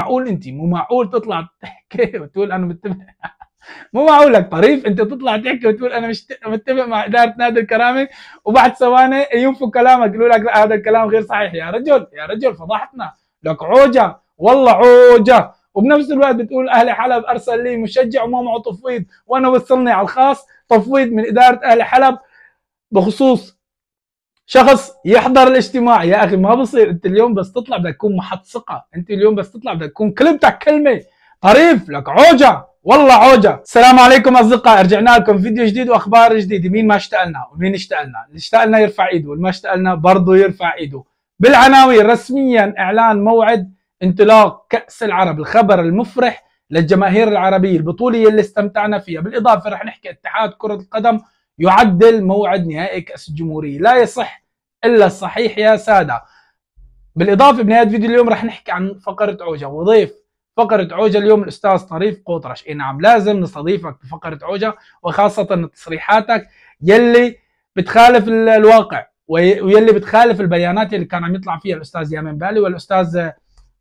معقول انت مو معقول تطلع تحكي وتقول انا متفق مو معقول لك طريف انت تطلع تحكي وتقول انا مش متفق مع اداره نادي الكرامه وبعد ثواني ينفوا كلامك يقولوا لك لا هذا الكلام غير صحيح يا رجل يا رجل فضحتنا لك عوجه والله عوجه وبنفس الوقت بتقول اهلي حلب ارسل لي مشجع وما معه تفويض وانا وصلني على الخاص تفويض من اداره اهلي حلب بخصوص شخص يحضر الاجتماع يا اخي ما بصير انت اليوم بس تطلع بدك تكون محط ثقه انت اليوم بس تطلع بدك تكون كلمتك كلمه طريف لك عوجه والله عوجة السلام عليكم أصدقاء رجعنا لكم فيديو جديد وأخبار جديدة مين ما اشتقلنا ومين اشتقلنا اللي اشتقلنا يرفع إيده واللي ما اشتقلنا برضه يرفع إيده بالعناوين رسميا إعلان موعد انطلاق كأس العرب الخبر المفرح للجماهير العربية البطولة اللي استمتعنا فيها بالإضافة رح نحكي اتحاد كرة القدم يعدل موعد نهائي كأس الجمهورية لا يصح إلا الصحيح يا سادة بالإضافة بنهاية فيديو اليوم رح نحكي عن فقرة عوجة وضيف فقرة عوجة اليوم الأستاذ طريف قطرش اي نعم لازم نستضيفك بفقرة عوجة وخاصة تصريحاتك يلي بتخالف الواقع ويلي بتخالف البيانات اللي كان عم يطلع فيها الأستاذ يامن بالي والأستاذ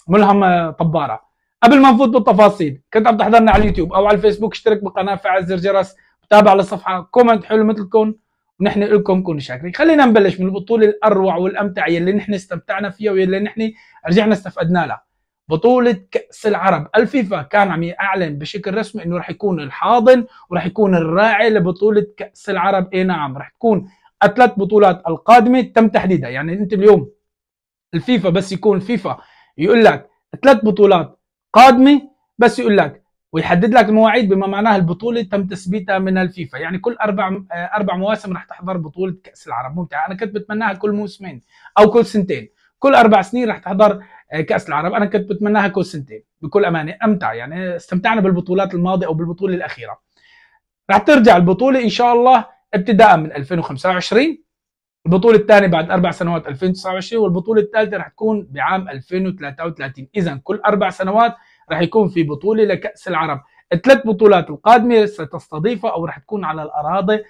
ملهم طبارة قبل ما نفوت بالتفاصيل كنت عم تحضرنا على اليوتيوب أو على الفيسبوك اشترك بالقناة فعل زر جرس تابع للصفحه كومنت حلو مثلكم ونحن لكم كونوا شاكرين خلينا نبلش من البطوله الاروع والامتع يلي نحن استمتعنا فيها ويلي نحن رجعنا استفدنا لها بطولة كأس العرب الفيفا كان عم يعلن بشكل رسمي انه رح يكون الحاضن ورح يكون الراعي لبطولة كأس العرب اي نعم رح تكون الثلاث بطولات القادمة تم تحديدها يعني انت اليوم الفيفا بس يكون فيفا يقول لك ثلاث بطولات قادمة بس يقول لك ويحدد لك المواعيد بما معناه البطوله تم تثبيتها من الفيفا يعني كل اربع آه، اربع مواسم رح تحضر بطوله كاس العرب ممتعه انا كنت بتمناها كل موسمين او كل سنتين كل اربع سنين رح تحضر آه، كاس العرب انا كنت بتمناها كل سنتين بكل امانه امتع يعني استمتعنا بالبطولات الماضيه او بالبطوله الاخيره رح ترجع البطوله ان شاء الله ابتداء من 2025 البطوله الثانيه بعد اربع سنوات 2029 والبطوله الثالثه رح تكون بعام 2033 اذا كل اربع سنوات راح يكون في بطوله لكاس العرب الثلاث بطولات القادمه ستستضيفها او راح تكون على الاراضي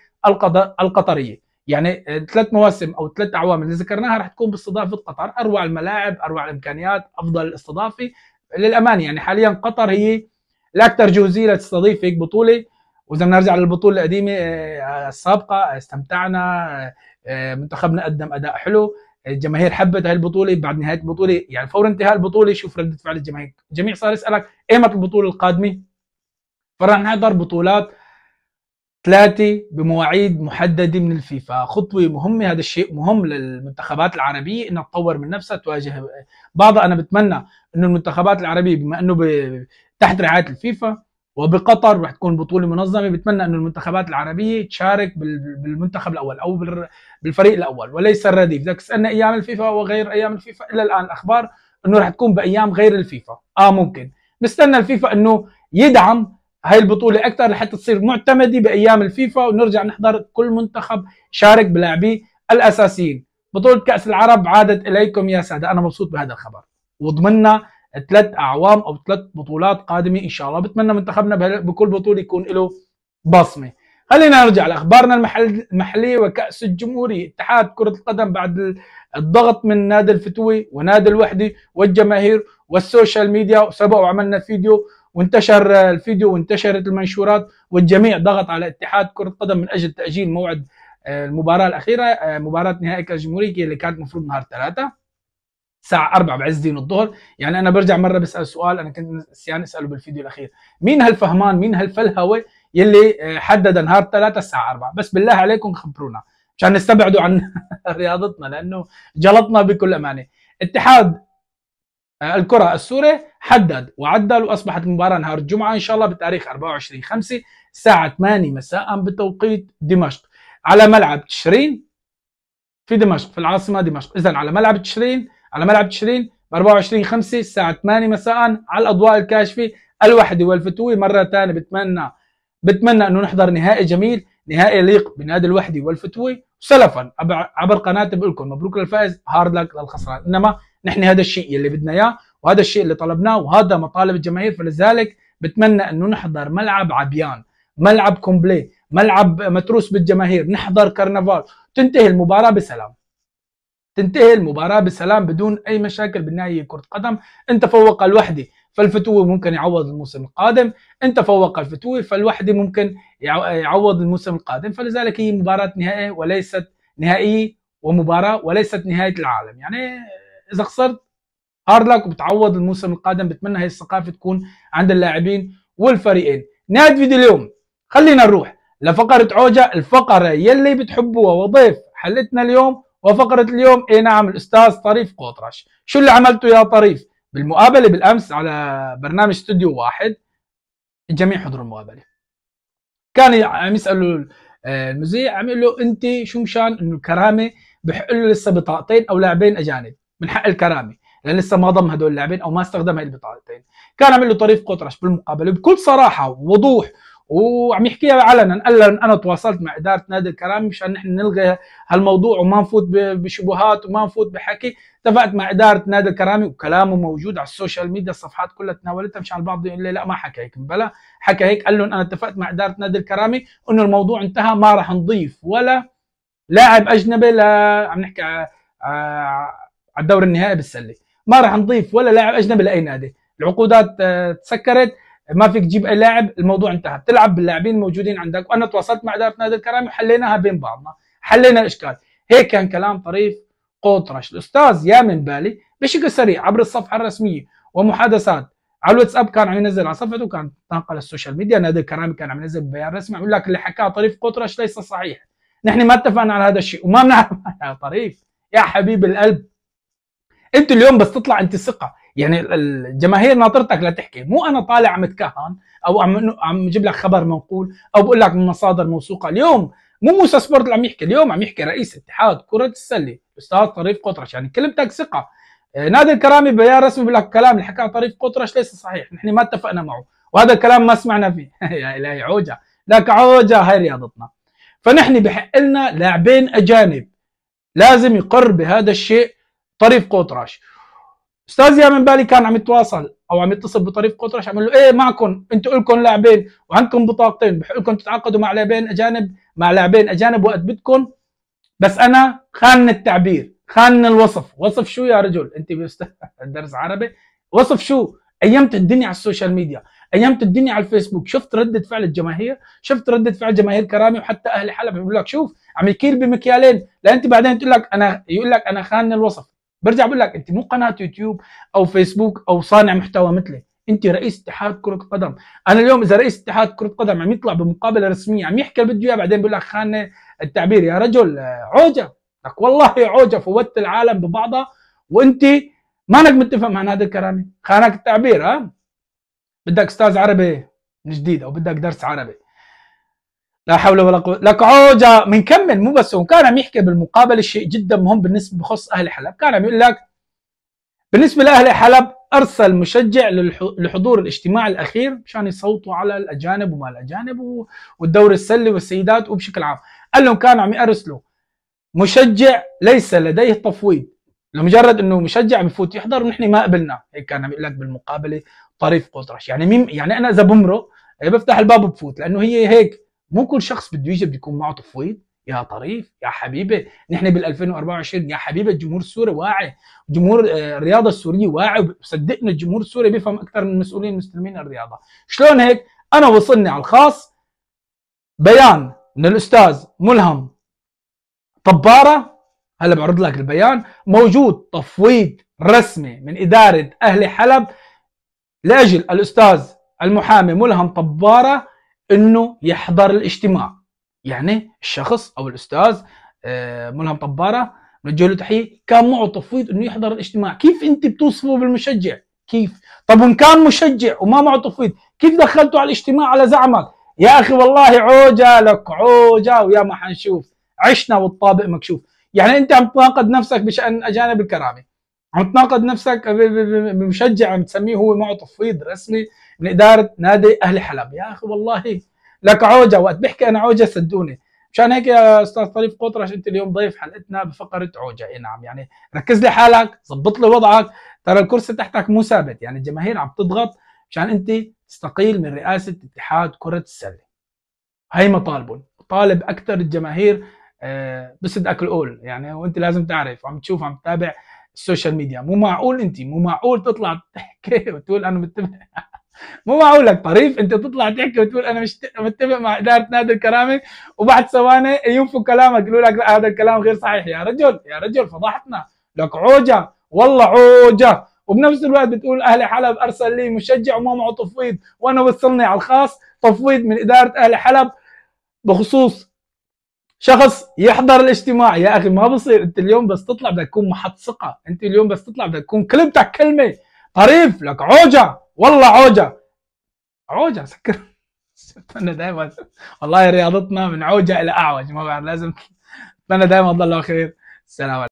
القطريه يعني ثلاث مواسم او ثلاث اعوام اللي ذكرناها راح تكون باستضافه قطر اروع الملاعب اروع الامكانيات افضل الاستضافه للامانه يعني حاليا قطر هي الاكثر جهوزيه لتستضيف هيك بطوله واذا بنرجع للبطوله القديمه آه، السابقه استمتعنا آه، آه، منتخبنا قدم اداء حلو الجماهير حبت هاي البطوله بعد نهايه البطوله يعني فور انتهاء البطوله شوف رده فعل الجماهير الجميع صار يسالك ايمت البطوله القادمه فراح نحضر بطولات ثلاثة بمواعيد محددة من الفيفا خطوة مهمة هذا الشيء مهم للمنتخبات العربية انها تطور من نفسها تواجه بعضها انا بتمنى انه المنتخبات العربية بما انه تحت رعاية الفيفا وبقطر رح تكون بطوله منظمه بتمنى انه المنتخبات العربيه تشارك بالمنتخب الاول او بالفريق الاول وليس الرديف بدك سألنا ايام الفيفا وغير ايام الفيفا الى الان الاخبار انه رح تكون بايام غير الفيفا اه ممكن نستنى الفيفا انه يدعم هاي البطوله اكثر لحتى تصير معتمده بايام الفيفا ونرجع نحضر كل منتخب شارك بلاعبيه الاساسيين بطوله كاس العرب عادت اليكم يا ساده انا مبسوط بهذا الخبر وضمننا ثلاث اعوام او ثلاث بطولات قادمه ان شاء الله بتمنى منتخبنا بكل بطوله يكون له بصمه خلينا نرجع لاخبارنا المحل المحليه وكاس الجمهوريه اتحاد كره القدم بعد الضغط من نادي الفتوي ونادي الوحده والجماهير والسوشيال ميديا سبق وعملنا فيديو وانتشر الفيديو وانتشرت المنشورات والجميع ضغط على اتحاد كره القدم من اجل تاجيل موعد آه، المباراه الاخيره آه، مباراه نهائي كاس الجمهوريه اللي كانت المفروض نهار ثلاثه الساعه 4 بعز دين الظهر يعني انا برجع مره بسال سؤال انا كنت نسيان اساله بالفيديو الاخير مين هالفهمان مين هالفلهوه يلي آه، حدد نهار 3 الساعه 4 بس بالله عليكم خبرونا عشان نستبعدوا عن رياضتنا لانه جلطنا بكل امانه اتحاد آه، الكرة السوري حدد وعدل واصبحت المباراة نهار الجمعة ان شاء الله بتاريخ 24 5 الساعة 8 مساء بتوقيت دمشق على ملعب تشرين في دمشق في العاصمة دمشق اذا على ملعب تشرين على ملعب تشرين ب 24 5 الساعة 8 مساء على الأضواء الكاشفة الوحدة والفتوي مرة ثانية بتمنى بتمنى أنه نحضر نهائي جميل نهائي يليق بنادي الوحدة والفتوي سلفا عبر قناتي بقول لكم مبروك للفائز هارد لك للخسران إنما نحن هذا الشيء اللي بدنا إياه وهذا الشيء اللي طلبناه وهذا مطالب الجماهير فلذلك بتمنى أنه نحضر ملعب عبيان ملعب كومبلي ملعب متروس بالجماهير نحضر كرنفال تنتهي المباراة بسلام تنتهي المباراة بسلام بدون أي مشاكل بالنهاية كرة قدم أن تفوق الوحدي فالفتوي ممكن يعوض الموسم القادم أن تفوق الفتوي فالوحدي ممكن يعوض الموسم القادم فلذلك هي مباراة نهائية وليست نهائية ومباراة وليست نهاية العالم يعني إذا خسرت هارد لك وبتعوض الموسم القادم بتمنى هي الثقافة تكون عند اللاعبين والفريقين نهاية فيديو اليوم خلينا نروح لفقرة عوجة الفقرة يلي بتحبوها وضيف حلتنا اليوم وفقرة اليوم اي نعم الأستاذ طريف قطرش شو اللي عملته يا طريف بالمقابلة بالأمس على برنامج استوديو واحد الجميع حضروا المقابلة كان عم يسألوا آه، المذيع عم يقول له أنت شو مشان إنه الكرامة بحق له لسه بطاقتين أو لاعبين أجانب من حق الكرامة لأن لسه ما ضم هدول اللاعبين أو ما استخدم هاي البطاقتين كان عم يقول له طريف قطرش بالمقابلة بكل صراحة ووضوح وعم يحكيها علنا قال لنا انا تواصلت مع اداره نادي الكرام مشان نحن نلغي هالموضوع وما نفوت بشبهات وما نفوت بحكي اتفقت مع اداره نادي الكرامي وكلامه موجود على السوشيال ميديا الصفحات كلها تناولتها مشان البعض يقول لي لا ما حكى هيك بلا حكى هيك قال لهم انا اتفقت مع اداره نادي الكرامي انه الموضوع انتهى ما راح نضيف ولا لاعب اجنبي لا عم نحكي على الدور النهائي بالسله ما راح نضيف ولا لاعب اجنبي لاي نادي العقودات آه، تسكرت ما فيك تجيب اي لاعب الموضوع انتهى بتلعب باللاعبين الموجودين عندك وانا تواصلت مع اداره نادي الكرامي وحليناها بين بعضنا حلينا الاشكال هيك كان كلام طريف قوطرش الاستاذ يامن بالي بشكل سريع عبر الصفحه الرسميه ومحادثات على الواتساب كان عم ينزل على صفحته وكان تنقل السوشيال ميديا نادي الكرامي كان عم ينزل بيان رسمي عم لك اللي حكاه طريف قطرش ليس صحيح نحن ما اتفقنا على هذا الشيء وما بنعرف طريف يا حبيب القلب انت اليوم بس تطلع انت ثقه يعني الجماهير ناطرتك لتحكي مو انا طالع عم اتكهن او عم عم بجيب لك خبر منقول او بقول لك من مصادر موثوقه اليوم مو موسى سبورت اللي عم يحكي اليوم عم يحكي رئيس اتحاد كره السله الاستاذ طريف قطرش يعني كلمتك ثقه آه، نادي الكرامي بيان رسمي بيقول لك الكلام اللي حكاه طريف قطرش ليس صحيح نحن ما اتفقنا معه وهذا الكلام ما سمعنا فيه يا الهي عوجه لك عوجه هاي رياضتنا فنحن بحق لنا لاعبين اجانب لازم يقر بهذا الشيء طريف قطرش استاذ يا من بالي كان عم يتواصل او عم يتصل بطريق قطرش عم له ايه معكم انتوا لكم لاعبين وعندكم بطاقتين بحق لكم تتعاقدوا مع لاعبين اجانب مع لاعبين اجانب وقت بدكم بس انا خان التعبير خان الوصف وصف شو يا رجل انت درس عربي وصف شو ايمت الدنيا على السوشيال ميديا ايمت الدنيا على الفيسبوك شفت رده فعل الجماهير شفت رده فعل جماهير كرامي وحتى اهل حلب بيقول لك شوف عم يكيل بمكيالين لا انت بعدين تقول لك انا يقول لك انا خان الوصف برجع بقول لك انت مو قناه يوتيوب او فيسبوك او صانع محتوى مثلي انت رئيس اتحاد كره قدم انا اليوم اذا رئيس اتحاد كره قدم عم يطلع بمقابله رسميه عم يحكي اللي بده اياه بعدين بقول لك خان التعبير يا رجل عوجه لك والله عوجه فوت العالم ببعضها وانت مانك متفق مع هذا الكرامه خانك التعبير ها بدك استاذ عربي من جديد او بدك درس عربي لا حول ولا قوه لك عوجا بنكمل مو بس وكان عم يحكي بالمقابله شيء جدا مهم بالنسبه بخص اهل حلب كان عم يقول لك بالنسبه لاهل حلب ارسل مشجع لحضور الاجتماع الاخير مشان يصوتوا على الاجانب وما الاجانب والدوري السلي والسيدات وبشكل عام قال لهم كانوا عم يرسلوا مشجع ليس لديه تفويض لمجرد انه مشجع بفوت يحضر ونحن ما قبلنا هيك كان عم يقول لك بالمقابله طريف قطرش يعني مين يعني انا اذا بمرق بفتح الباب وبفوت لانه هي هيك مو كل شخص بده يجي بده يكون معه تفويض يا طريف يا حبيبه نحن بال 2024 يا حبيبه الجمهور السوري واعي جمهور آه، الرياضه السوريه واعي وصدقنا الجمهور السوري بيفهم اكثر من المسؤولين المسلمين الرياضه شلون هيك انا وصلني على الخاص بيان من الاستاذ ملهم طباره هلا بعرض لك البيان موجود تفويض رسمي من اداره اهلي حلب لاجل الاستاذ المحامي ملهم طباره انه يحضر الاجتماع يعني الشخص او الاستاذ آه، ملهم طباره نوجه له تحيه كان معه تفويض انه يحضر الاجتماع كيف انت بتوصفه بالمشجع كيف طب ان كان مشجع وما معه تفويض كيف دخلته على الاجتماع على زعمك يا اخي والله عوجه لك عوجه ويا ما حنشوف عشنا والطابق مكشوف يعني انت عم تناقض نفسك بشان اجانب الكرامه عم تناقض نفسك بمشجع عم تسميه هو معه تفويض رسمي من يعني اداره نادي اهلي حلب يا اخي والله لك عوجه وقت بحكي انا عوجه سدوني مشان هيك يا استاذ طريف قطرش انت اليوم ضيف حلقتنا بفقره عوجه اي نعم يعني ركز لي حالك ظبط لي وضعك ترى الكرسي تحتك مو ثابت يعني الجماهير عم تضغط مشان انت تستقيل من رئاسه اتحاد كره السله هي مطالبهم طالب اكثر الجماهير آه، بسد اكل يعني وانت لازم تعرف عم تشوف عم تتابع السوشيال ميديا مو معقول انت مو معقول تطلع تحكي وتقول انا متبع مو معقول لك طريف انت تطلع تحكي وتقول انا مش متفق مع اداره نادي الكرامه وبعد ثواني ينفوا كلامك يقولوا لك لا هذا الكلام غير صحيح يا رجل يا رجل فضحتنا لك عوجه والله عوجه وبنفس الوقت بتقول اهلي حلب ارسل لي مشجع وما معه تفويض وانا وصلني على الخاص تفويض من اداره اهلي حلب بخصوص شخص يحضر الاجتماع يا اخي ما بصير انت اليوم بس تطلع بدك تكون محط ثقه انت اليوم بس تطلع بدك تكون كلمتك كلمه طريف لك عوجه والله عوجه عوجه سكر انا دائما والله رياضتنا من عوجه الى اعوج ما بعرف لازم انا دائما اضل خير السلام عليكم